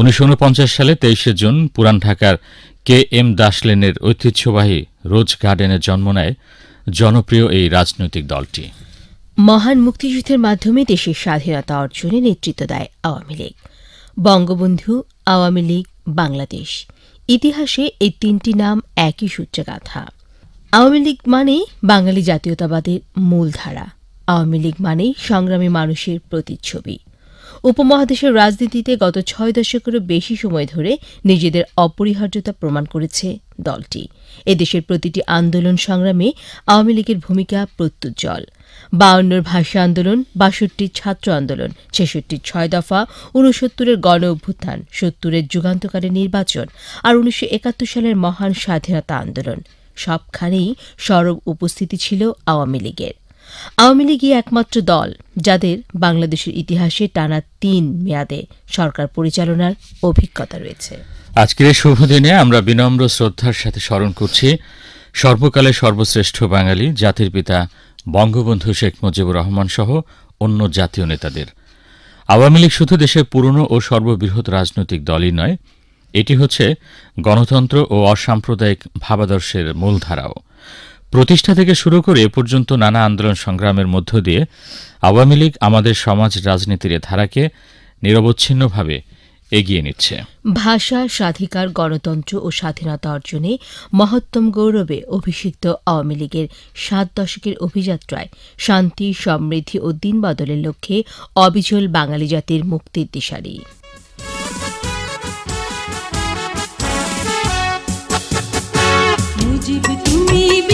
উনিশশো সালে তেইশে জুন পুরান ঢাকার কে এম দাসলেনের ঐতিহ্যবাহী রোজ গার্ডেনের জন্ম নেয় জনপ্রিয় এই রাজনৈতিক দলটি মহান মুক্তিযুদ্ধের মাধ্যমে দেশের স্বাধীনতা অর্জনে নেতৃত্ব দেয় আওয়ামী লীগ বঙ্গবন্ধু আওয়ামী লীগ বাংলাদেশ ইতিহাসে এই তিনটি নাম একই সূত্রে গাথা আওয়ামী লীগ মানেই বাঙালি জাতীয়তাবাদের মূলধারা আওয়ামী লীগ মানেই সংগ্রামী মানুষের প্রতিচ্ছবি উপমহাদেশের রাজনীতিতে গত ছয় দশকেরও বেশি সময় ধরে নিজেদের অপরিহার্যতা প্রমাণ করেছে দলটি এদেশের প্রতিটি আন্দোলন সংগ্রামে আওয়ামী লীগের ভূমিকা প্রত্যুজ্জ্বল বায়ান্নর ভাষা আন্দোলন বাষট্টির ছাত্র আন্দোলন ছেষট্টির ছয় দফা উনসত্তরের গণ অভ্যুত্থান সত্তরের যুগান্তকারী নির্বাচন আর উনিশশো একাত্তর সালের মহান স্বাধীনতা আন্দোলন সবখানেই সরব উপস্থিতি ছিল আওয়ামী লীগের আওয়ামী লীগই একমাত্র দল যাদের বাংলাদেশের ইতিহাসে টানা তিন মেয়াদে সরকার পরিচালনার অভিজ্ঞতা রয়েছে আজকের এই শুভ দিনে আমরা বিনম্র শ্রদ্ধার সাথে স্মরণ করছি সর্বকালে সর্বশ্রেষ্ঠ বাঙালি জাতির পিতা বঙ্গবন্ধু শেখ মুজিবুর রহমান সহ অন্য জাতীয় নেতাদের আওয়ামী লীগ শুধু দেশের পুরনো ও সর্ববৃহৎ রাজনৈতিক দলই নয় এটি হচ্ছে গণতন্ত্র ও অসাম্প্রদায়িক ভাবাদর্শের মূলধারাও প্রতিষ্ঠা থেকে শুরু করে এ পর্যন্ত নানা আন্দোলন সংগ্রামের মধ্য দিয়ে আওয়ামী লীগ আমাদের সমাজ রাজনীতির ধারাকে নিরবচ্ছিন্নভাবে এগিয়ে নিচ্ছে ভাষা স্বাধিকার গণতন্ত্র ও স্বাধীনতা অর্জনে মহত্তম গৌরবে অভিষিক্ত আওয়ামী লীগের সাত দশকের অভিযাত্রায় শান্তি সমৃদ্ধি ও দিন বদলের লক্ষ্যে অবিচল বাঙালি জাতির মুক্তির দিশারি তুমি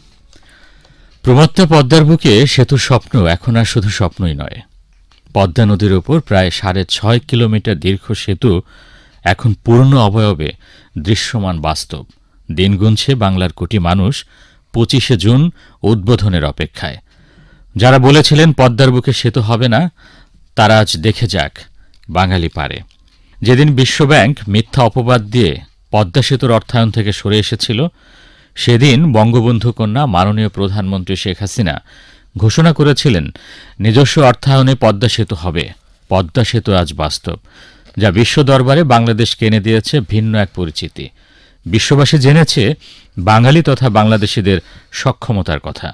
প্রমাত্মা পদ্মার বুকে সেতুর স্বপ্ন এখন আর শুধু স্বপ্নই নয় পদ্মা নদীর ওপর প্রায় সাড়ে ছয় কিলোমিটার দীর্ঘ সেতু এখন পূর্ণ অবয়বে দৃশ্যমান বাস্তব দিন গুনছে বাংলার কোটি মানুষ পঁচিশে জুন উদ্বোধনের অপেক্ষায় যারা বলেছিলেন পদ্মার বুকে সেতু হবে না তারা আজ দেখে যাক বাঙালি পারে যেদিন বিশ্বব্যাংক মিথ্যা অপবাদ দিয়ে পদ্মা সেতুর অর্থায়ন থেকে সরে এসেছিল সেদিন বঙ্গবন্ধু কন্যা মাননীয় প্রধানমন্ত্রী শেখ হাসিনা ঘোষণা করেছিলেন নিজস্ব অর্থায়নে পদ্মা সেতু হবে পদ্মা সেতু আজ বাস্তব যা বিশ্ব দরবারে বাংলাদেশকে এনে দিয়েছে ভিন্ন এক পরিচিতি বিশ্ববাসী জেনেছে বাঙালি তথা বাংলাদেশিদের সক্ষমতার কথা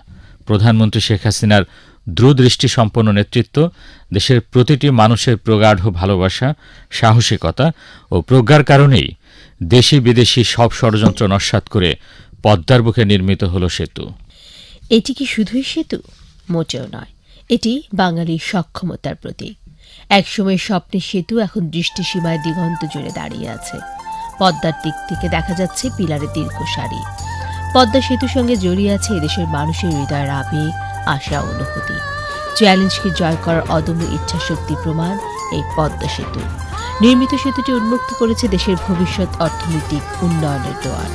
প্রধানমন্ত্রী শেখ হাসিনার দ্রুদৃষ্টি সম্পন্ন নেতৃত্ব দেশের প্রতিটি মানুষের প্রগাঢ় ভালোবাসা সাহসিকতা ও প্রজ্ঞার কারণেই দেশি বিদেশি সব ষড়যন্ত্র নস্বাত করে পদ্মার বুকে নির্মিত হল সেতু এটি কি শুধুই সেতু মোটেও নয় এটি বাঙালির সক্ষমতার প্রতীক একসময় স্বপ্নের সেতু এখন দৃষ্টিসীমায় দিগন্ত জুড়ে দাঁড়িয়ে আছে পদ্মার দিক থেকে দেখা যাচ্ছে পিলারের দীর্ঘ সারি পদ্মা সেতুর সঙ্গে জড়িয়ে আছে এদেশের মানুষের হৃদয়ের আবেগ আশা অনুভূতি চ্যালেঞ্জকে জয় করার অদম্য ইচ্ছাশক্তি প্রমাণ এই পদ্মা সেতু নির্মিত সেতুটি উন্মুক্ত করেছে দেশের ভবিষ্যৎ অর্থনৈতিক উন্নয়নের দোয়ার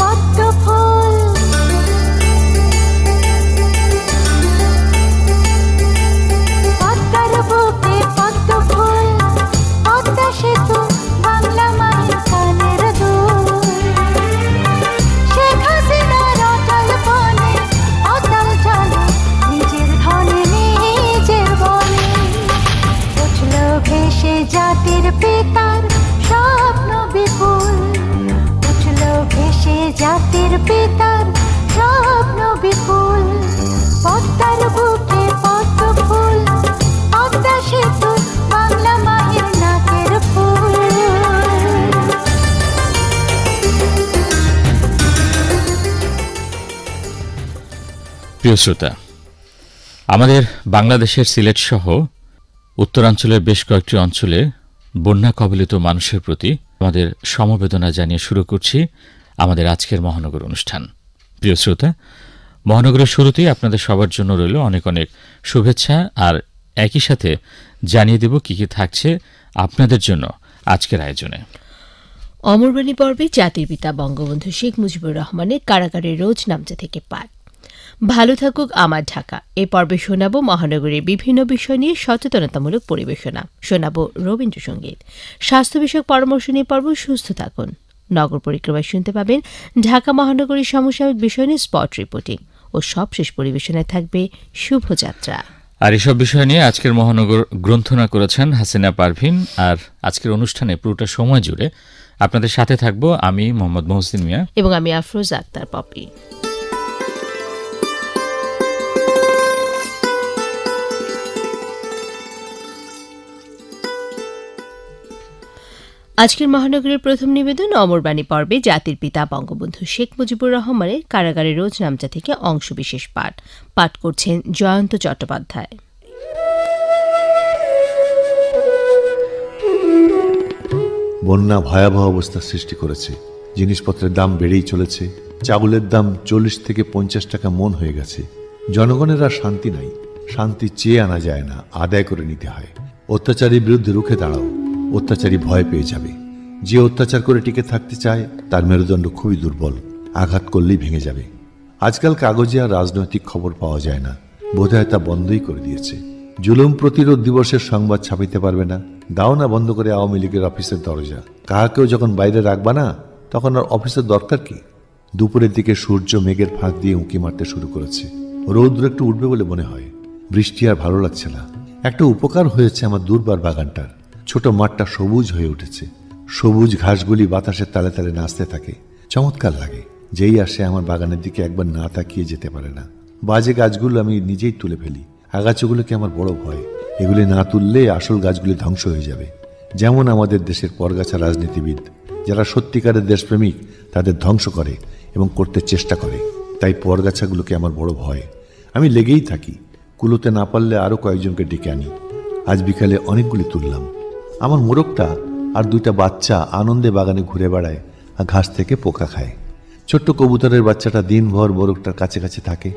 পদ্ম প্রিয় শ্রোতা আমাদের বাংলাদেশের সিলেট সহ উত্তরাঞ্চলের বেশ কয়েকটি অঞ্চলে বন্যা কবলিত মানুষের প্রতি আমাদের সমবেদনা জানিয়ে শুরু করছি আমাদের আজকের মহানগর অনুষ্ঠান প্রিয় শ্রোতা মহানগরের শুরুতেই আপনাদের সবার জন্য রইল অনেক অনেক শুভেচ্ছা আর একই সাথে জানিয়ে দেব কি কি থাকছে আপনাদের জন্য আজকের আয়োজনে অমরবাণী পর্বে জাতির পিতা বঙ্গবন্ধু শেখ মুজিবুর রহমানের কারাগারের রোজ নামচা থেকে পাঠ ভালো থাকুক আমার ঢাকা এ পর্বে শোনাব মহানগরীর বিভিন্ন বিষয় নিয়ে সচেতনতামূলক পরিবেশনা শোনাব রবীন্দ্রসঙ্গীত স্বাস্থ্য বিষয়ক পরামর্শ নিয়ে পর্ব সুস্থ থাকুন নগর পরিক্রমায় শুনতে পাবেন ঢাকা মহানগরীর সমসাময়িক বিষয় নিয়ে স্পট রিপোর্টিং ও সবশেষ পরিবেশনায় থাকবে শুভযাত্রা আর এসব বিষয় নিয়ে আজকের মহানগর গ্রন্থনা করেছেন হাসিনা পারভিন আর আজকের অনুষ্ঠানে পুরোটা সময় জুড়ে আপনাদের সাথে থাকবো আমি মোহাম্মদ মহসিন মিয়া এবং আমি আফরোজ আক্তার পপি আজকের মহানগরের প্রথম নিবেদন অমরবাণী পর্বে জাতির পিতা বঙ্গবন্ধু শেখ মুজিবুর রহমানের কারাগারে রোজ নামচা থেকে অংশ বিশেষ পাঠ পাঠ করছেন জয়ন্ত চট্টোপাধ্যায় বন্যা ভয়াবহ অবস্থা সৃষ্টি করেছে জিনিসপত্রের দাম বেড়েই চলেছে চাউলের দাম চল্লিশ থেকে পঞ্চাশ টাকা মন হয়ে গেছে জনগণের আর শান্তি নাই শান্তি চেয়ে আনা যায় না আদায় করে নিতে হয় অত্যাচারীর বিরুদ্ধে রুখে দাঁড়াও অত্যাচারী ভয় পেয়ে যাবে যে অত্যাচার করে টিকে থাকতে চায় তার মেরুদণ্ড খুবই দুর্বল আঘাত করলেই ভেঙে যাবে আজকাল কাগজে আর রাজনৈতিক খবর পাওয়া যায় না বোধ হয় তা বন্ধই করে দিয়েছে জুলুম প্রতিরোধ দিবসের সংবাদ ছাপিতে পারবে না দাও না বন্ধ করে আওয়ামী লীগের অফিসের দরজা কাহাকেও যখন বাইরে রাখবা না তখন আর অফিসের দরকার কি দুপুরের দিকে সূর্য মেঘের ফাঁক দিয়ে উঁকি মারতে শুরু করেছে রৌদ্র একটু উঠবে বলে মনে হয় বৃষ্টি আর ভালো লাগছে না একটা উপকার হয়েছে আমার দুর্বার বাগানটার ছোট মাঠটা সবুজ হয়ে উঠেছে সবুজ ঘাসগুলি বাতাসের তালে তালে নাচতে থাকে চমৎকার লাগে যেই আসে আমার বাগানের দিকে একবার না তাকিয়ে যেতে পারে না বাজে গাছগুলো আমি নিজেই তুলে ফেলি আগাছাগুলোকে আমার বড় ভয় এগুলি না তুললে আসল গাছগুলি ধ্বংস হয়ে যাবে যেমন আমাদের দেশের পরগাছা রাজনীতিবিদ যারা সত্যিকারের দেশপ্রেমিক তাদের ধ্বংস করে এবং করতে চেষ্টা করে তাই পরগাছাগুলোকে আমার বড় ভয় আমি লেগেই থাকি কুলোতে না পারলে আরও কয়েকজনকে ডেকে আনি আজ বিকালে অনেকগুলি তুললাম আমার মোরগটা আর দুইটা বাচ্চা আনন্দে বাগানে ঘুরে বেড়ায় আর ঘাস থেকে পোকা খায় ছোট্ট কবুতরের বাচ্চাটা দিনভর মোরগটার কাছে কাছে থাকে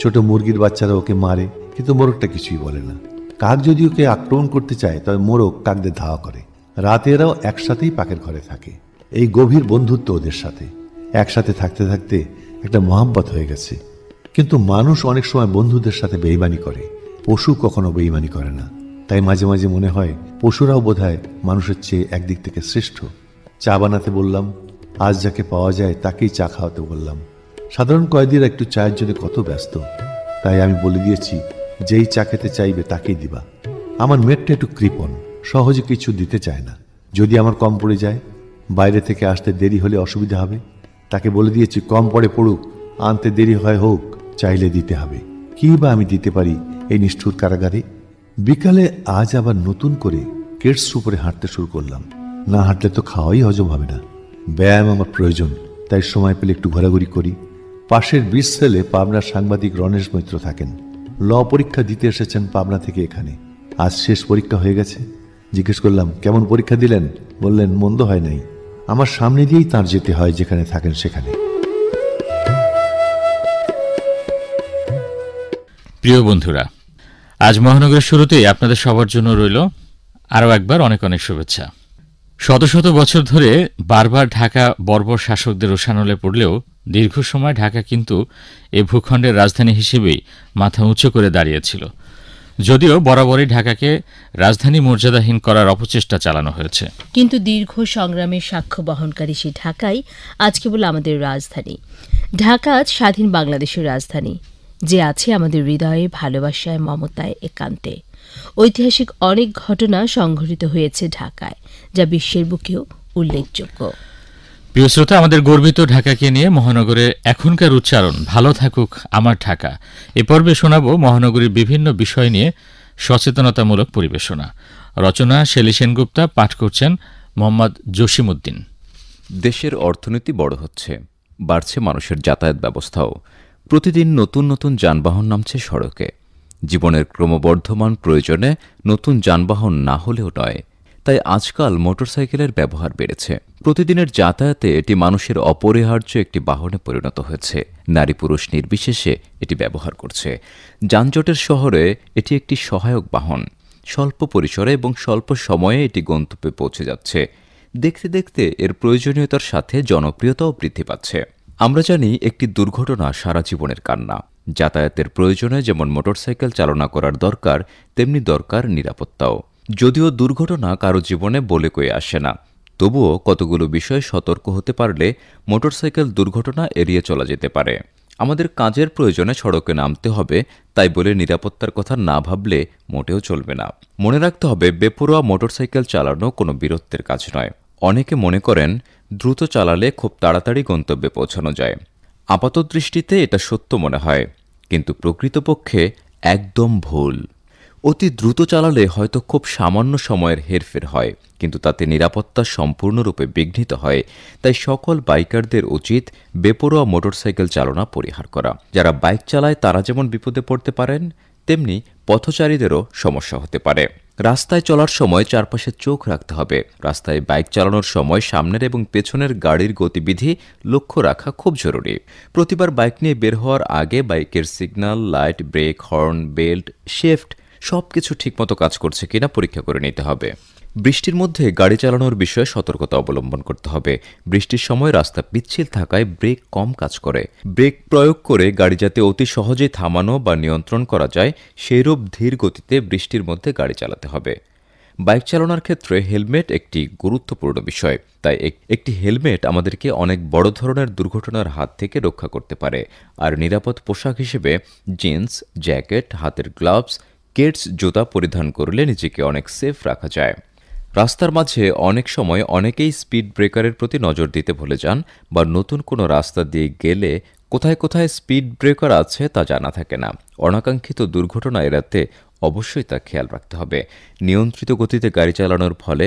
ছোট মুরগির বাচ্চারা ওকে মারে কিন্তু মোরগটা কিছুই বলে না কাক যদি ওকে আক্রমণ করতে চায় তবে মোরগ কাকদের ধাওয়া করে রাতে এরাও একসাথেই পাকের ঘরে থাকে এই গভীর বন্ধুত্ব ওদের সাথে একসাথে থাকতে থাকতে একটা মহাব্বত হয়ে গেছে কিন্তু মানুষ অনেক সময় বন্ধুদের সাথে বেইমানি করে পশু কখনো বেইমানি করে না তাই মাঝে মাঝে মনে হয় পশুরাও বোধহয় মানুষের চেয়ে একদিক থেকে শ্রেষ্ঠ চা বানাতে বললাম আজ যাকে পাওয়া যায় তাকেই চা খাওয়াতে বললাম সাধারণ কয়েদিরা একটু চায়ের জন্য কত ব্যস্ত তাই আমি বলে দিয়েছি যেই চা খেতে চাইবে তাকেই দিবা আমার মেয়েরটা একটু কৃপণ সহজে কিছু দিতে চায় না যদি আমার কম পড়ে যায় বাইরে থেকে আসতে দেরি হলে অসুবিধা হবে তাকে বলে দিয়েছি কম পড়ে পড়ুক আনতে দেরি হয় হোক চাইলে দিতে হবে কী বা আমি দিতে পারি এই নিষ্ঠুর কারাগারে বিকালে আজ আবার নতুন করে কেটস উপরে হাঁটতে শুরু করলাম না হাঁটলে তো খাওয়াই হজম হবে না ব্যায়াম আমার প্রয়োজন তাই সময় পেলে একটু ঘোরাঘুরি করি পাশের বিশ সেলে পাবনার সাংবাদিক রণেশ মৈত্র থাকেন ল পরীক্ষা দিতে এসেছেন পাবনা থেকে এখানে আজ শেষ পরীক্ষা হয়ে গেছে জিজ্ঞেস করলাম কেমন পরীক্ষা দিলেন বললেন মন্দ হয় নাই আমার সামনে দিয়েই তাঁর যেতে হয় যেখানে থাকেন সেখানে প্রিয় বন্ধুরা আজ মহানগরের শুরুতেই আপনাদের সবার জন্য রইল আরও একবার অনেক অনেক শুভেচ্ছা শত শত বছর ধরে বারবার ঢাকা বর্বর শাসকদের রোষানলে পড়লেও দীর্ঘ সময় ঢাকা কিন্তু এ ভূখণ্ডের রাজধানী হিসেবেই মাথা উঁচু করে দাঁড়িয়েছিল যদিও বরাবরই ঢাকাকে রাজধানী মর্যাদাহীন করার অপচেষ্টা চালানো হয়েছে কিন্তু দীর্ঘ সংগ্রামের সাক্ষ্য বহনকারী সেই ঢাকাই আজ কেবল আমাদের রাজধানী ঢাকা আজ স্বাধীন বাংলাদেশের রাজধানী যে আছে আমাদের হৃদয়ে ভালোবাসায় মমতায় একান্তে ঐতিহাসিক অনেক ঘটনা সংঘটিত হয়েছে ঢাকায় যা বিশ্বের বুকেও উল্লেখযোগ্য প্রিয় শ্রোতা আমাদের গর্বিত ঢাকাকে নিয়ে মহানগরের এখনকার উচ্চারণ ভালো থাকুক আমার ঢাকা এ পর্বে শোনাব মহানগরীর বিভিন্ন বিষয় নিয়ে সচেতনতামূলক পরিবেশনা রচনা শেলি সেনগুপ্তা পাঠ করছেন মোহাম্মদ জসিমউদ্দিন দেশের অর্থনীতি বড় হচ্ছে বাড়ছে মানুষের যাতায়াত ব্যবস্থাও প্রতিদিন নতুন নতুন যানবাহন নামছে সড়কে জীবনের ক্রমবর্ধমান প্রয়োজনে নতুন যানবাহন না হলেও নয় তাই আজকাল মোটরসাইকেলের ব্যবহার বেড়েছে প্রতিদিনের যাতায়াতে এটি মানুষের অপরিহার্য একটি বাহনে পরিণত হয়েছে নারী পুরুষ নির্বিশেষে এটি ব্যবহার করছে যানজটের শহরে এটি একটি সহায়ক বাহন স্বল্প পরিসরে এবং স্বল্প সময়ে এটি গন্তব্যে পৌঁছে যাচ্ছে দেখতে দেখতে এর প্রয়োজনীয়তার সাথে জনপ্রিয়তাও বৃদ্ধি পাচ্ছে আমরা জানি একটি দুর্ঘটনা সারা জীবনের কান্না যাতায়াতের প্রয়োজনে যেমন মোটরসাইকেল চালনা করার দরকার তেমনি দরকার নিরাপত্তাও যদিও দুর্ঘটনা কারো জীবনে বলে কয়ে আসে না তবুও কতগুলো বিষয়ে সতর্ক হতে পারলে মোটরসাইকেল দুর্ঘটনা এড়িয়ে চলা যেতে পারে আমাদের কাজের প্রয়োজনে সড়কে নামতে হবে তাই বলে নিরাপত্তার কথা না ভাবলে মোটেও চলবে না মনে রাখতে হবে বেপরোয়া মোটরসাইকেল চালানো কোনো বীরত্বের কাজ নয় অনেকে মনে করেন দ্রুত চালালে খুব তাড়াতাড়ি গন্তব্যে পৌঁছানো যায় আপাত দৃষ্টিতে এটা সত্য মনে হয় কিন্তু প্রকৃতপক্ষে একদম ভুল অতি দ্রুত চালালে হয়তো খুব সামান্য সময়ের হেরফের হয় কিন্তু তাতে নিরাপত্তা সম্পূর্ণরূপে বিঘ্নিত হয় তাই সকল বাইকারদের উচিত বেপরোয়া মোটরসাইকেল চালনা পরিহার করা যারা বাইক চালায় তারা যেমন বিপদে পড়তে পারেন তেমনি পথচারীদেরও সমস্যা হতে পারে রাস্তায় চলার সময় চারপাশে চোখ রাখতে হবে রাস্তায় বাইক চালানোর সময় সামনের এবং পেছনের গাড়ির গতিবিধি লক্ষ্য রাখা খুব জরুরি প্রতিবার বাইক নিয়ে বের হওয়ার আগে বাইকের signal light brake horn belt শেফট সব কিছু ঠিকমতো কাজ করছে কিনা পরীক্ষা করে নিতে হবে বৃষ্টির মধ্যে গাড়ি চালানোর বিষয়ে সতর্কতা অবলম্বন করতে হবে বৃষ্টির সময় রাস্তা পিচ্ছিল থাকায় ব্রেক কম কাজ করে ব্রেক প্রয়োগ করে গাড়ি যাতে অতি সহজে থামানো বা নিয়ন্ত্রণ করা যায় সেইরূপ ধীর গতিতে বৃষ্টির মধ্যে গাড়ি চালাতে হবে বাইক চালানোর ক্ষেত্রে হেলমেট একটি গুরুত্বপূর্ণ বিষয় তাই একটি হেলমেট আমাদেরকে অনেক বড় ধরনের দুর্ঘটনার হাত থেকে রক্ষা করতে পারে আর নিরাপদ পোশাক হিসেবে জিন্স জ্যাকেট হাতের গ্লাভস কেটস জুতা পরিধান করলে নিজেকে অনেক সেফ রাখা যায় রাস্তার মাঝে অনেক সময় অনেকেই স্পিড ব্রেকারের প্রতি নজর দিতে ভুলে যান বা নতুন কোনো রাস্তা দিয়ে গেলে কোথায় কোথায় স্পিড ব্রেকার আছে তা জানা থাকে না অনাকাঙ্ক্ষিত দুর্ঘটনা এড়াতে অবশ্যই তা খেয়াল রাখতে হবে নিয়ন্ত্রিত গতিতে গাড়ি চালানোর ফলে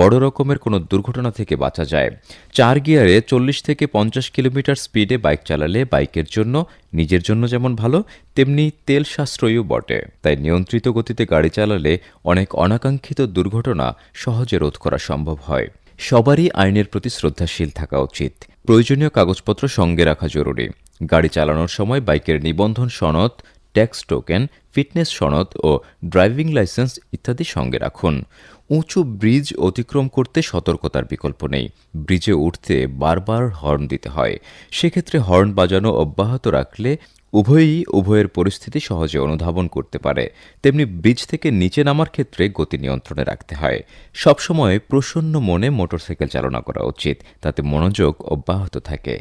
বড় রকমের কোনো দুর্ঘটনা থেকে বাঁচা যায় চার গিয়ারে চল্লিশ থেকে পঞ্চাশ কিলোমিটার স্পিডে বাইক চালালে বাইকের জন্য নিজের জন্য যেমন ভালো তেমনি তেল সাশ্রয়ীও বটে তাই নিয়ন্ত্রিত গতিতে গাড়ি চালালে অনেক অনাকাঙ্ক্ষিত দুর্ঘটনা সহজে রোধ করা সম্ভব হয় সবারই আইনের প্রতি শ্রদ্ধাশীল থাকা উচিত প্রয়োজনীয় কাগজপত্র সঙ্গে রাখা জরুরি গাড়ি চালানোর সময় বাইকের নিবন্ধন সনদ ট্যাক্স টোকেন ফিটনেস সনদ ও ড্রাইভিং লাইসেন্স ইত্যাদি সঙ্গে রাখুন উঁচু ব্রিজ অতিক্রম করতে সতর্কতার বিকল্প নেই ব্রিজে উঠতে বারবার হর্ন দিতে হয় সেক্ষেত্রে হর্ন বাজানো অব্যাহত রাখলে উভয়ই উভয়ের পরিস্থিতি সহজে অনুধাবন করতে পারে তেমনি ব্রিজ থেকে নিচে নামার ক্ষেত্রে গতি নিয়ন্ত্রণে রাখতে হয় সবসময় প্রসন্ন মনে মোটরসাইকেল চালনা করা উচিত তাতে মনোযোগ অব্যাহত থাকে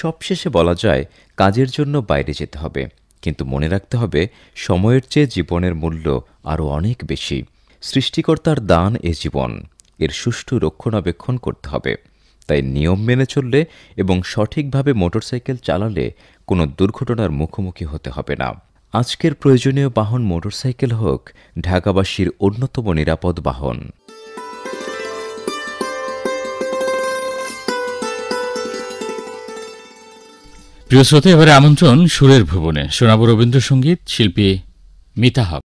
সবশেষে বলা যায় কাজের জন্য বাইরে যেতে হবে কিন্তু মনে রাখতে হবে সময়ের চেয়ে জীবনের মূল্য আরও অনেক বেশি সৃষ্টিকর্তার দান এ জীবন এর সুষ্ঠু রক্ষণাবেক্ষণ করতে হবে তাই নিয়ম মেনে চললে এবং সঠিকভাবে মোটরসাইকেল চালালে কোনো দুর্ঘটনার মুখোমুখি হতে হবে না আজকের প্রয়োজনীয় বাহন মোটরসাইকেল হোক ঢাকাবাসীর অন্যতম নিরাপদ বাহন প্রিয় শ্রোতা এবারে আমন্ত্রণ সুরের ভুবনে শোনাব রবীন্দ্রসঙ্গীত শিল্পী মিতা হক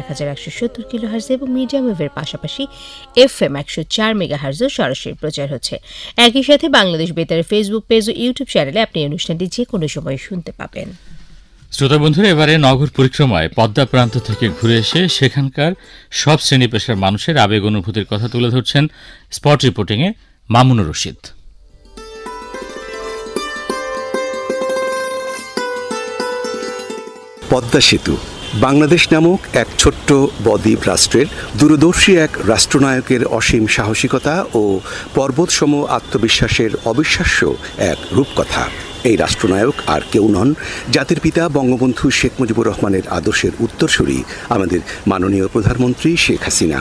এক হাজার একশো সত্তর কিলো হার্জ এবং মিডিয়াম ওয়েভের পাশাপাশি এফ এম একশো চার মেগা হার্জও সরাসরি প্রচার হচ্ছে একই সাথে বাংলাদেশ বেতারের ফেসবুক পেজ ও ইউটিউব চ্যানেলে আপনি অনুষ্ঠানটি যে কোনো সময় শুনতে পাবেন শ্রোতা বন্ধুরা এবারে নগর পরিক্রমায় পদ্মা প্রান্ত থেকে ঘুরে এসে সেখানকার সব শ্রেণী পেশার মানুষের আবেগ অনুভূতির কথা তুলে ধরছেন স্পট রিপোর্টিংয়ে মামুনুর রশিদ পদ্মা সেতু বাংলাদেশ নামক এক ছোট্ট বদ্বীপ রাষ্ট্রের দূরদর্শী এক রাষ্ট্রনায়কের অসীম সাহসিকতা ও পর্বতসম আত্মবিশ্বাসের অবিশ্বাস্য এক রূপকথা এই রাষ্ট্রনায়ক আর কেউ নন জাতির পিতা বঙ্গবন্ধু শেখ মুজিবুর রহমানের আদর্শের উত্তরসূরি আমাদের মাননীয় প্রধানমন্ত্রী শেখ হাসিনা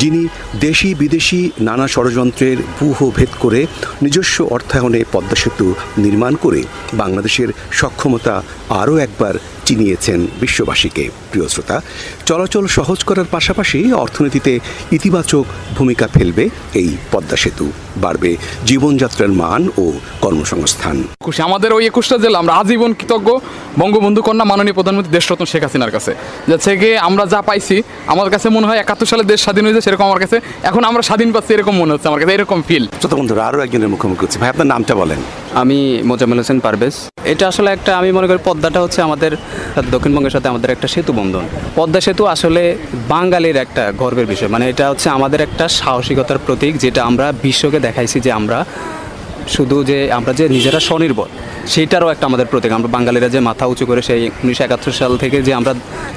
যিনি দেশি বিদেশি নানা ষড়যন্ত্রের ব্যূহ ভেদ করে নিজস্ব অর্থায়নে পদ্মা সেতু নির্মাণ করে বাংলাদেশের সক্ষমতা আরও একবার চিনিয়েছেন বিশ্ববাসীকে প্রিয় শ্রোতা চলাচল সহজ করার পাশাপাশি অর্থনীতিতে ইতিবাচক ভূমিকা ফেলবে এই পদ্মা সেতু বাড়বে জীবনযাত্রার মান ও কর্মসংস্থান খুশি আমাদের ওই একুশটা জেলা আমরা আজীবন কৃতজ্ঞ বঙ্গবন্ধু কন্যা মাননীয় প্রধানমন্ত্রী দেশরত্ন শেখ হাসিনার কাছে যাচ্ছে থেকে আমরা যা পাইছি আমার কাছে মনে হয় একাত্তর সালে দেশ স্বাধীন হয়েছে সেরকম আমার কাছে এখন আমরা স্বাধীন পাচ্ছি এরকম মনে হচ্ছে আমার কাছে এরকম ফিল ছোট বন্ধুরা আরও একজনের মুখোমুখি হচ্ছে ভাই আপনার নামটা বলেন আমি মোজামেল হোসেন পারভেজ এটা আসলে একটা আমি মনে করি পদ্মাটা হচ্ছে আমাদের দক্ষিণবঙ্গের সাথে আমাদের একটা সেতু বন্ধন পদ্মা সেতু আসলে বাঙালির একটা গর্বের বিষয় মানে এটা হচ্ছে আমাদের একটা সাহসিকতার প্রতীক যেটা আমরা বিশ্বকে দেখাইছি যে আমরা শুধু যে আমরা যে নিজেরা স্বনির্ভর সেইটারও একটা আমাদের প্রতীক আমরা বাঙালিরা যে মাথা উঁচু করে সেই উনিশশো একাত্তর সাল থেকে যে আমরা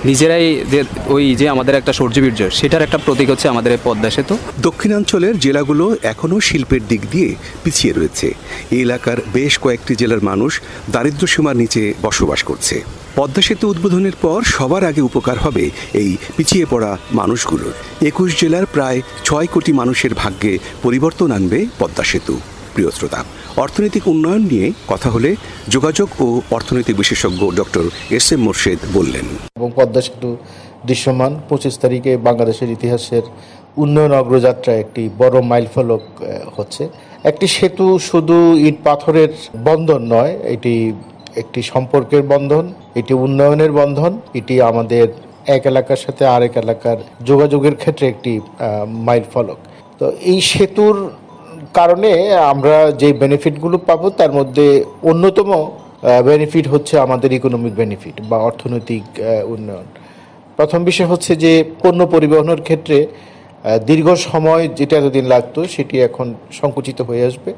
নিজেরাই যে ওই যে আমাদের একটা সৌর্যবীর্য সেটার একটা প্রতীক হচ্ছে আমাদের এই পদ্মা সেতু দক্ষিণাঞ্চলের জেলাগুলো এখনও শিল্পের দিক দিয়ে পিছিয়ে রয়েছে এই এলাকার বেশ কয়েকটি জেলার মানুষ দারিদ্র সীমার নিচে বসবাস করছে পদ্মা সেতু উদ্বোধনের পর সবার আগে উপকার হবে এই পিছিয়ে পড়া মানুষগুলোর একুশ জেলার প্রায় ছয় কোটি মানুষের ভাগ্যে পরিবর্তন আনবে পদ্মা সেতু প্রিয় শ্রোতা অর্থনৈতিক উন্নয়ন নিয়ে কথা হলে যোগাযোগ ও অর্থনৈতিক বিশেষজ্ঞ ডক্টর এস এম মোর্শেদ বললেন এবং পদ্মা সেতু দৃশ্যমান পঁচিশ তারিখে বাংলাদেশের ইতিহাসের উন্নয়ন অগ্রযাত্রা একটি বড় মাইলফলক হচ্ছে একটি সেতু শুধু ইট পাথরের বন্ধন নয় এটি একটি সম্পর্কের বন্ধন এটি উন্নয়নের বন্ধন এটি আমাদের এক এলাকার সাথে আরেক এলাকার যোগাযোগের ক্ষেত্রে একটি মাইল ফলক তো এই সেতুর কারণে আমরা যে বেনিফিটগুলো পাবো তার মধ্যে অন্যতম বেনিফিট হচ্ছে আমাদের ইকোনমিক বেনিফিট বা অর্থনৈতিক উন্নয়ন প্রথম বিষয় হচ্ছে যে পণ্য পরিবহনের ক্ষেত্রে দীর্ঘ সময় যেটা এতদিন লাগতো সেটি এখন সংকুচিত হয়ে আসবে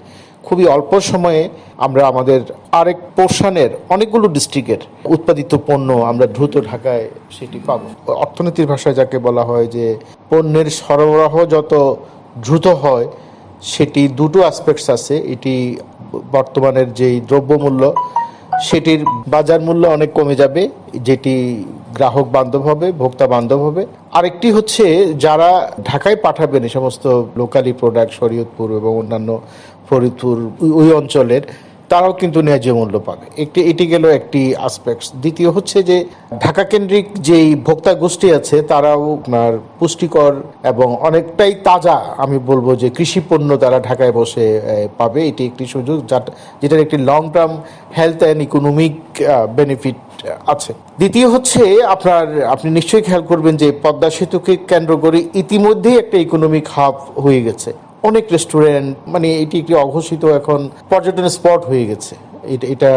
খুবই অল্প সময়ে আমরা আমাদের আরেক পোর্শনের অনেকগুলো ডিস্ট্রিক্টের উৎপাদিত পণ্য আমরা দ্রুত ঢাকায় সেটি পাবো অর্থনীতির ভাষায় যাকে বলা হয় যে পণ্যের সরবরাহ যত দ্রুত হয় সেটি দুটো অ্যাসপেক্টস আছে এটি বর্তমানের যেই দ্রব্যমূল্য সেটির বাজার মূল্য অনেক কমে যাবে যেটি গ্রাহক বান্ধব হবে ভোক্তা বান্ধব হবে আরেকটি হচ্ছে যারা ঢাকায় পাঠাবেন এই সমস্ত লোকালি প্রোডাক্ট শরীয়তপুর এবং অন্যান্য ফরিদপুর ওই অঞ্চলের তারাও কিন্তু ন্যায্য মূল্য পাবে একটি এটি গেল একটি আসপেক্টস দ্বিতীয় হচ্ছে যে ঢাকা কেন্দ্রিক যেই ভোক্তা গোষ্ঠী আছে তারাও আপনার পুষ্টিকর এবং অনেকটাই তাজা আমি বলবো যে কৃষি পণ্য তারা ঢাকায় বসে পাবে এটি একটি সুযোগ যেটার একটি long term health and economic benefit আছে দ্বিতীয় হচ্ছে আপনার আপনি নিশ্চয়ই খেয়াল করবেন যে পদ্মা সেতুকে কেন্দ্র করে ইতিমধ্যেই একটা ইকোনমিক হাব হয়ে গেছে অনেক রেস্টুরেন্ট মানে এটি একটি অঘোষিত এখন পর্যটন স্পট হয়ে গেছে এটা এটা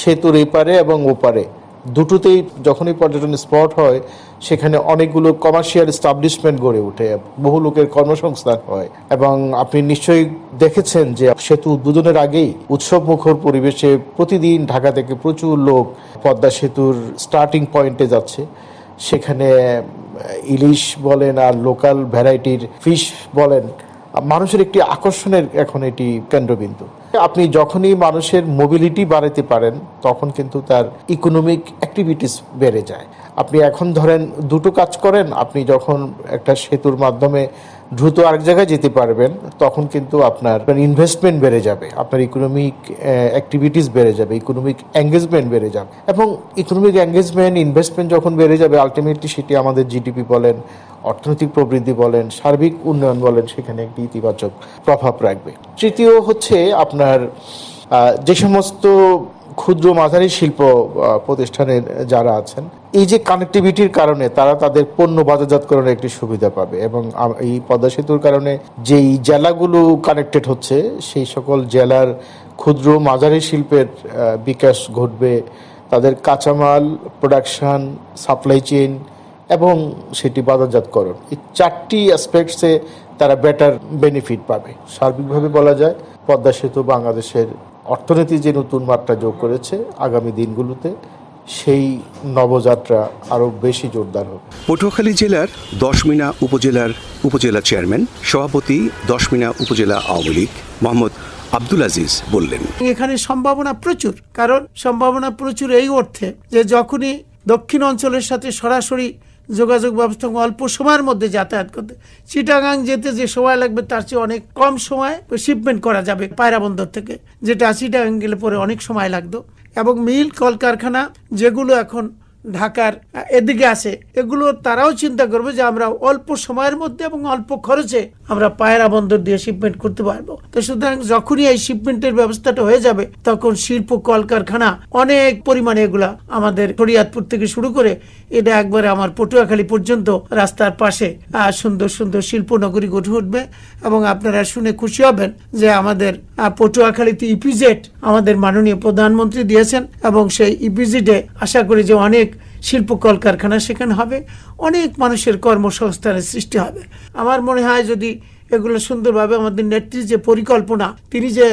সেতুর এপারে এবং ওপারে দুটোতেই যখনই পর্যটন স্পট হয় সেখানে অনেকগুলো কমার্শিয়াল স্টাবলিশমেন্ট গড়ে ওঠে বহু লোকের কর্মসংস্থান হয় এবং আপনি নিশ্চয়ই দেখেছেন যে সেতু উদ্বোধনের আগেই উৎসব মুখর পরিবেশে প্রতিদিন ঢাকা থেকে প্রচুর লোক পদ্মা সেতুর স্টার্টিং পয়েন্টে যাচ্ছে সেখানে ইলিশ বলেন আর লোকাল ভ্যারাইটির ফিশ বলেন মানুষের একটি আকর্ষণের এখন এটি কেন্দ্রবিন্দু আপনি যখনই মানুষের মোবিলিটি বাড়াতে পারেন তখন কিন্তু তার ইকোনমিক অ্যাক্টিভিটিস বেড়ে যায় আপনি এখন ধরেন দুটো কাজ করেন আপনি যখন একটা সেতুর মাধ্যমে দ্রুত আরেক জায়গায় যেতে পারবেন তখন কিন্তু আপনার ইনভেস্টমেন্ট বেড়ে যাবে আপনার ইকোনমিক অ্যাক্টিভিটিস বেড়ে যাবে ইকোনমিক এঙ্গেজমেন্ট বেড়ে যাবে এবং ইকোনমিক এঙ্গেজমেন্ট ইনভেস্টমেন্ট যখন বেড়ে যাবে আলটিমেটলি সেটি আমাদের জিডিপি বলেন অর্থনৈতিক প্রবৃদ্ধি বলেন সার্বিক উন্নয়ন বলেন সেখানে একটি ইতিবাচক প্রভাব রাখবে তৃতীয় হচ্ছে আপনার যে সমস্ত ক্ষুদ্র মাঝারি শিল্প প্রতিষ্ঠানের যারা আছেন এই যে কানেক্টিভিটির কারণে তারা তাদের পণ্য বাজারজাতকরণের একটি সুবিধা পাবে এবং এই পদ্মা সেতুর কারণে যেই জেলাগুলো কানেক্টেড হচ্ছে সেই সকল জেলার ক্ষুদ্র মাঝারি শিল্পের বিকাশ ঘটবে তাদের কাঁচামাল প্রোডাকশান সাপ্লাই চেইন এবং সেটি বাজারজাতকরণ এই চারটি অ্যাসপেক্টসে তারা বেটার বেনিফিট পাবে সার্বিকভাবে বলা যায় পদ্মা সেতু বাংলাদেশের অর্থনীতি যে নতুন মাত্রা যোগ করেছে আগামী দিনগুলোতে সেই নবযাত্রা আরও বেশি জোরদার হবে পটুয়াখালী জেলার দশমিনা উপজেলার উপজেলা চেয়ারম্যান সভাপতি দশমিনা উপজেলা আওয়ামী লীগ মোহাম্মদ আব্দুল আজিজ বললেন এখানে সম্ভাবনা প্রচুর কারণ সম্ভাবনা প্রচুর এই অর্থে যে যখনই দক্ষিণ অঞ্চলের সাথে সরাসরি যোগাযোগ ব্যবস্থা অল্প সময়ের মধ্যে যাতায়াত করতে চিটাগাং যেতে যে সময় লাগবে তার চেয়ে অনেক কম সময় শিপমেন্ট করা যাবে পায়রা বন্দর থেকে যেটা চিটাগাং গেলে পরে অনেক সময় লাগতো এবং মিল কলকারখানা যেগুলো এখন ঢাকার এদিকে আসে এগুলো তারাও চিন্তা করবে যে আমরা অল্প সময়ের মধ্যে এবং অল্প খরচে আমরা পায়রা বন্দর দিয়ে শিপমেন্ট করতে পারবো তো সুতরাং যখনই এই শিপমেন্টের ব্যবস্থাটা হয়ে যাবে তখন শিল্প কলকারখানা অনেক পরিমাণে এগুলা আমাদের ফরিয়াদপুর থেকে শুরু করে এটা একবারে আমার পটুয়াখালী পর্যন্ত রাস্তার পাশে সুন্দর সুন্দর শিল্প নগরী গঠে উঠবে এবং আপনারা শুনে খুশি হবেন যে আমাদের পটুয়াখালীতে ইপিজেট e আমাদের মাননীয় প্রধানমন্ত্রী দিয়েছেন এবং সেই ইপিজেটে e আশা করি যে অনেক শিল্প কলকারখানা সেখানে হবে অনেক মানুষের কর্মসংস্থানের সৃষ্টি হবে আমার মনে হয় যদি এগুলো সুন্দরভাবে আমাদের নেত্রীর যে পরিকল্পনা তিনি যে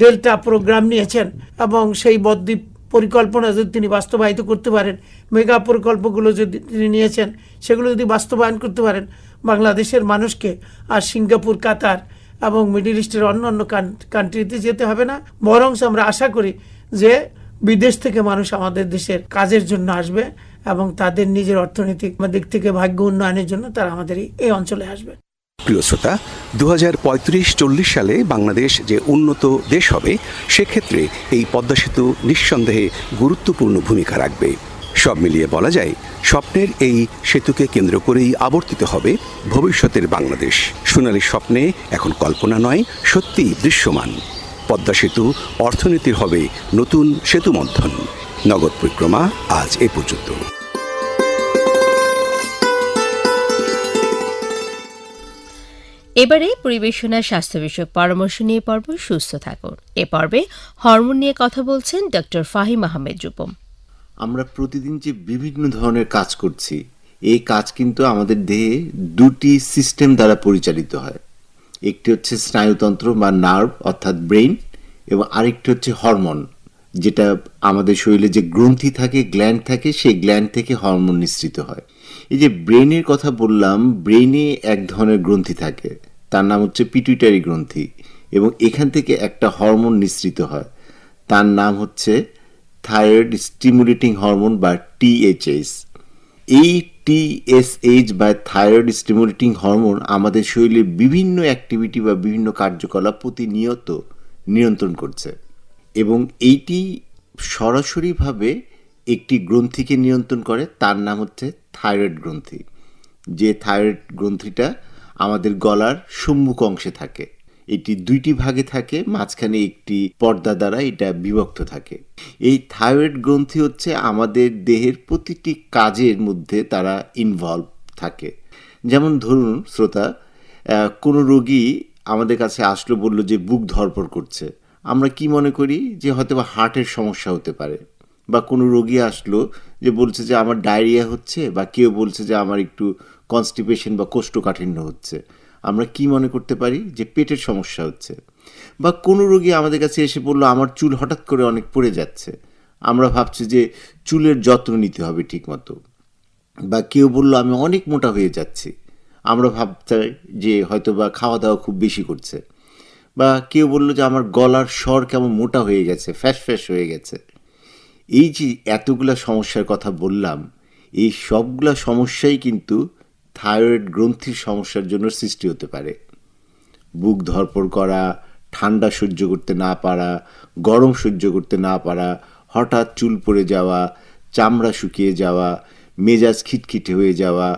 ডেল্টা প্রোগ্রাম নিয়েছেন এবং সেই বদ্বীপ পরিকল্পনা যদি তিনি বাস্তবায়িত করতে পারেন মেগা প্রকল্পগুলো যদি তিনি নিয়েছেন সেগুলো যদি বাস্তবায়ন করতে পারেন বাংলাদেশের মানুষকে আর সিঙ্গাপুর কাতার এবং মিডিল ইস্টের অন্য অন্য কান্ট্রিতে যেতে হবে না বরং আমরা আশা করি যে বিদেশ থেকে মানুষ আমাদের দেশের কাজের জন্য আসবে এবং তাদের নিজের অর্থনৈতিক দিক থেকে ভাগ্য উন্নয়নের জন্য তারা আমাদের এই অঞ্চলে আসবে প্রিয় শ্রোতা দু হাজার সালে বাংলাদেশ যে উন্নত দেশ হবে সেক্ষেত্রে এই পদ্মা সেতু নিঃসন্দেহে গুরুত্বপূর্ণ ভূমিকা রাখবে সব মিলিয়ে বলা যায় স্বপ্নের এই সেতুকে কেন্দ্র করেই আবর্তিত হবে ভবিষ্যতের বাংলাদেশ সোনালী স্বপ্নে এখন কল্পনা নয় সত্যিই দৃশ্যমান পদ্মা সেতু অর্থনীতির হবে নতুন সেতু মন্থন নগদ পরিক্রমা আজ এ পর্যন্ত এবারে পরিবেশনা স্বাস্থ্য বিষয়ক পরামর্শ নিয়ে পর্ব সুস্থ থাকুন এ পর্বে হরমোন নিয়ে কথা বলছেন ডক্টর ফাহিম আহমেদ জুপম আমরা প্রতিদিন যে বিভিন্ন ধরনের কাজ করছি এই কাজ কিন্তু আমাদের দেহে দুটি সিস্টেম দ্বারা পরিচালিত হয় একটি হচ্ছে স্নায়ুতন্ত্র বা নার্ভ অর্থাৎ ব্রেন এবং আরেকটি হচ্ছে হরমোন যেটা আমাদের শরীরে যে গ্রন্থি থাকে গ্ল্যান্ড থাকে সেই গ্ল্যান্ড থেকে হরমোন নিঃসৃত হয় এই যে ব্রেনের কথা বললাম ব্রেনে এক ধরনের গ্রন্থি থাকে তার নাম হচ্ছে পিটুইটারি গ্রন্থি এবং এখান থেকে একটা হরমোন নিঃসৃত হয় তার নাম হচ্ছে থাইরয়েড স্টিমুলেটিং হরমোন বা টিএইচএস এই টিএসএইচ বা থাইরয়েড স্টিমুলেটিং হরমোন আমাদের শরীরে বিভিন্ন অ্যাক্টিভিটি বা বিভিন্ন কার্যকলাপ প্রতিনিয়ত নিয়ন্ত্রণ করছে এবং এইটি সরাসরিভাবে একটি গ্রন্থিকে নিয়ন্ত্রণ করে তার নাম হচ্ছে থাইরয়েড গ্রন্থি যে থাইরয়েড গ্রন্থিটা আমাদের গলার সম্মুখ অংশে থাকে এটি দুইটি ভাগে থাকে মাঝখানে একটি পর্দা দ্বারা এটা বিভক্ত থাকে এই থাইরয়েড গ্রন্থি হচ্ছে আমাদের দেহের প্রতিটি কাজের মধ্যে তারা ইনভলভ থাকে যেমন ধরুন শ্রোতা কোনো রোগী আমাদের কাছে আসলো বললো যে বুক ধরপর করছে আমরা কি মনে করি যে হয়তো বা হার্টের সমস্যা হতে পারে বা কোনো রোগী আসলো যে বলছে যে আমার ডায়রিয়া হচ্ছে বা কেউ বলছে যে আমার একটু কনস্টিপেশন বা কোষ্ঠকাঠিন্য হচ্ছে আমরা কি মনে করতে পারি যে পেটের সমস্যা হচ্ছে বা কোনো রোগী আমাদের কাছে এসে বলল আমার চুল হঠাৎ করে অনেক পড়ে যাচ্ছে আমরা ভাবছি যে চুলের যত্ন নিতে হবে ঠিকমতো বা কেউ বলল আমি অনেক মোটা হয়ে যাচ্ছি আমরা ভাবতে যে হয়তো বা খাওয়া দাওয়া খুব বেশি করছে বা কেউ বললো যে আমার গলার স্বর কেমন মোটা হয়ে গেছে ফ্যাস ফ্যাস হয়ে গেছে এই যে এতগুলা সমস্যার কথা বললাম এই সবগুলা সমস্যাই কিন্তু থাইরয়েড গ্রন্থির সমস্যার জন্য সৃষ্টি হতে পারে বুক ধরপর করা ঠান্ডা সহ্য করতে না পারা গরম সহ্য করতে না পারা হঠাৎ চুল পড়ে যাওয়া চামড়া শুকিয়ে যাওয়া মেজাজ খিটখিটে হয়ে যাওয়া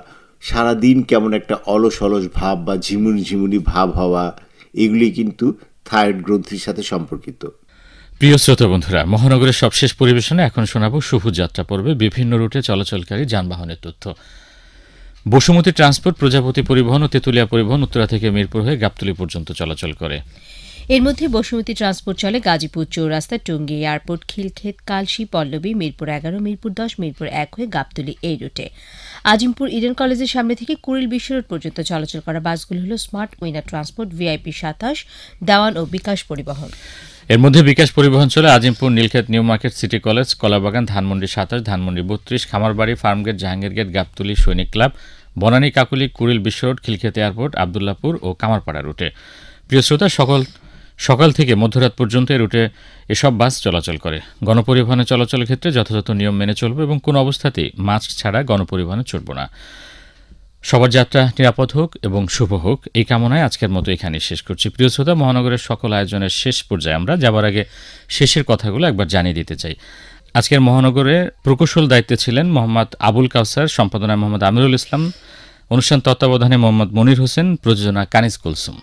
সারাদিন কেমন একটা অলস অলস ভাব বা ঝিমুনি ঝিমুনি ভাব হওয়া এগুলি কিন্তু থাইরয়েড গ্রন্থির সাথে সম্পর্কিত প্রিয় শ্রোতা বন্ধুরা মহানগরের সবশেষ পরিবেশনে এখন শোনাব শুভ যাত্রা পর্বে বিভিন্ন রুটে চলাচলকারী যানবাহনের তথ্য বসুমতী ট্রান্সপোর্ট প্রজাপতি পরিবহন ও তেতুলিয়া পরিবহন উত্তরা থেকে মিরপুর হয়ে গাবতলি পর্যন্ত চলাচল করে এর মধ্যে বসুমতী ট্রান্সপোর্ট চলে গাজীপুর চৌরাস্তা টুঙ্গি এয়ারপোর্ট খিলক্ষেত কালশী পল্লবী মিরপুর এগারো মিরপুর দশ মিরপুর এক হয়ে গাবতলি এই রুটে আজিমপুর ইডেন কলেজের সামনে থেকে কুড়িল বিশ্ব রোড পর্যন্ত চলাচল করা বাসগুলো হল স্মার্ট উইনার ট্রান্সপোর্ট ভিআইপি সাতাশ দেওয়ান ও বিকাশ পরিবহন এর মধ্যে বিকাশ পরিবহন চলে Azimpur Nilkhet new market city college Kalabagan Dhanmondi সাতাশ ধানমন্ডি বত্রিশ খামারবাড়ি ফার্মগেট জাহাঙ্গীর গেট গাবতুলি সৈনিক club Banani Kakoli Kuril Bishwa road Khilkhet airport Abdullahpur ও কামারপাড়া রুটে প্রিয় শ্রোতা সকল সকাল থেকে মধ্যরাত পর্যন্ত এ রুটে এসব বাস চলাচল করে গণপরিবহনে চলাচলের ক্ষেত্রে যথাযথ নিয়ম মেনে চলবে এবং কোনো অবস্থাতেই মাস্ক ছাড়া গণপরিবহনে চলব না সবার যাত্রা নিরাপদ হোক এবং শুভ হোক এই কামনায় আজকের মতো এখানে শেষ করছি প্রিয় শ্রোতা মহানগরের সকল আয়োজনের শেষ পর্যায়ে আমরা যাবার আগে শেষের কথাগুলো একবার জানিয়ে দিতে চাই আজকের মহানগরের প্রকৌশল দায়িত্বে ছিলেন মোহাম্মদ আবুল কাউসার সম্পাদনায় মোহাম্মদ আমিরুল ইসলাম অনুষ্ঠান তত্ত্বাবধানে মোহাম্মদ মনির হোসেন প্রযোজনা কানিজ কুলসুম